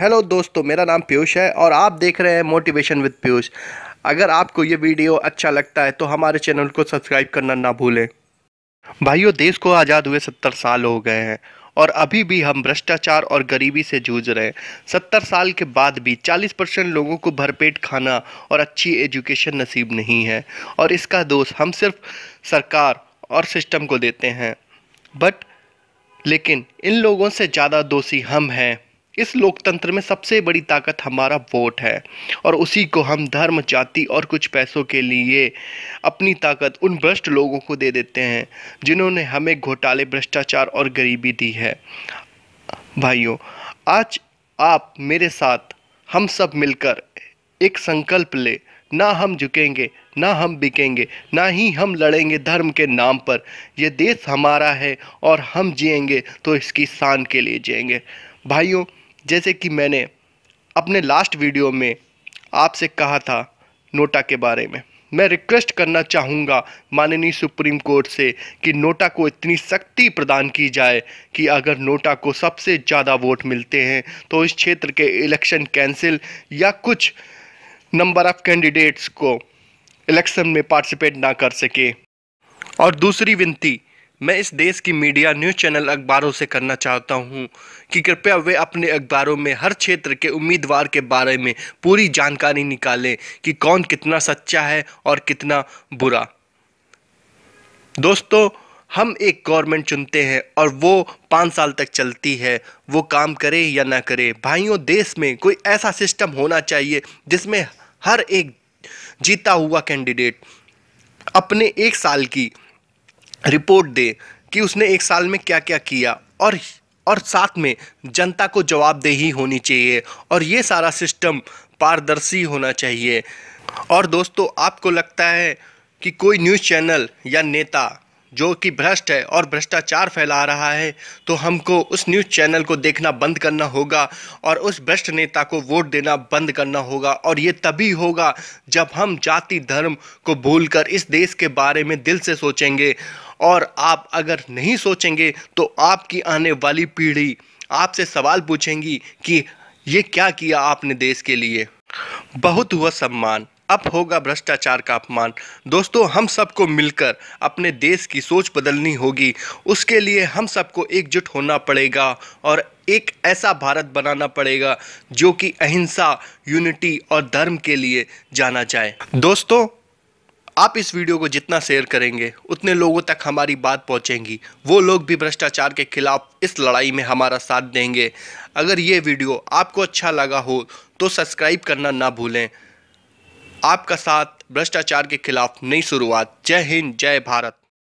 hello दोस्तों मेरा नाम पीयूष है और आप देख रहे हैं मोटिवेशन विद पीयूष अगर आपको ये वीडियो अच्छा लगता है तो हमारे चैनल को सब्सक्राइब करना ना भूलें भाइयों देश को आज़ाद हुए सत्तर साल हो गए हैं और अभी भी हम भ्रष्टाचार और गरीबी से जूझ रहे हैं सत्तर साल के बाद भी चालीस परसेंट लोगों को भरपेट खाना और अच्छी एजुकेशन नसीब नहीं है और इसका दोष हम सिर्फ सरकार और सिस्टम को देते हैं बट लेकिन इन लोगों से ज़्यादा दोषी हम हैं इस लोकतंत्र में सबसे बड़ी ताकत हमारा वोट है और उसी को हम धर्म जाति और कुछ पैसों के लिए अपनी ताकत उन भ्रष्ट लोगों को दे देते हैं जिन्होंने हमें घोटाले भ्रष्टाचार और गरीबी दी है भाइयों आज आप मेरे साथ हम सब मिलकर एक संकल्प ले ना हम झुकेंगे ना हम बिकेंगे ना ही हम लड़ेंगे धर्म के नाम पर यह देश हमारा है और हम जिएंगे तो इसकी शान के लिए जिएंगे भाइयों जैसे कि मैंने अपने लास्ट वीडियो में आपसे कहा था नोटा के बारे में मैं रिक्वेस्ट करना चाहूँगा माननीय सुप्रीम कोर्ट से कि नोटा को इतनी शक्ति प्रदान की जाए कि अगर नोटा को सबसे ज़्यादा वोट मिलते हैं तो इस क्षेत्र के इलेक्शन कैंसिल या कुछ नंबर ऑफ़ कैंडिडेट्स को इलेक्शन में पार्टिसिपेट ना कर सके और दूसरी विनती मैं इस देश की मीडिया न्यूज़ चैनल अखबारों से करना चाहता हूं कि कृपया वे अपने अखबारों में हर क्षेत्र के उम्मीदवार के बारे में पूरी जानकारी निकालें कि कौन कितना सच्चा है और कितना बुरा दोस्तों हम एक गवर्नमेंट चुनते हैं और वो पाँच साल तक चलती है वो काम करे या ना करे भाइयों देश में कोई ऐसा सिस्टम होना चाहिए जिसमें हर एक जीता हुआ कैंडिडेट अपने एक साल की रिपोर्ट दे कि उसने एक साल में क्या क्या किया और और साथ में जनता को जवाबदेही होनी चाहिए और ये सारा सिस्टम पारदर्शी होना चाहिए और दोस्तों आपको लगता है कि कोई न्यूज़ चैनल या नेता जो कि भ्रष्ट है और भ्रष्टाचार फैला रहा है तो हमको उस न्यूज़ चैनल को देखना बंद करना होगा और उस भ्रष्ट नेता को वोट देना बंद करना होगा और ये तभी होगा जब हम जाति धर्म को भूलकर इस देश के बारे में दिल से सोचेंगे और आप अगर नहीं सोचेंगे तो आपकी आने वाली पीढ़ी आपसे सवाल पूछेंगी कि ये क्या किया आपने देश के लिए बहुत हुआ सम्मान अब होगा भ्रष्टाचार का अपमान दोस्तों हम सबको मिलकर अपने देश की सोच बदलनी होगी उसके लिए हम सबको एकजुट होना पड़ेगा और एक ऐसा भारत बनाना पड़ेगा जो कि अहिंसा यूनिटी और धर्म के लिए जाना जाए दोस्तों आप इस वीडियो को जितना शेयर करेंगे उतने लोगों तक हमारी बात पहुंचेगी वो लोग भी भ्रष्टाचार के खिलाफ इस लड़ाई में हमारा साथ देंगे अगर ये वीडियो आपको अच्छा लगा हो तो सब्सक्राइब करना ना भूलें आपका साथ भ्रष्टाचार के खिलाफ नई शुरुआत जय हिंद जय भारत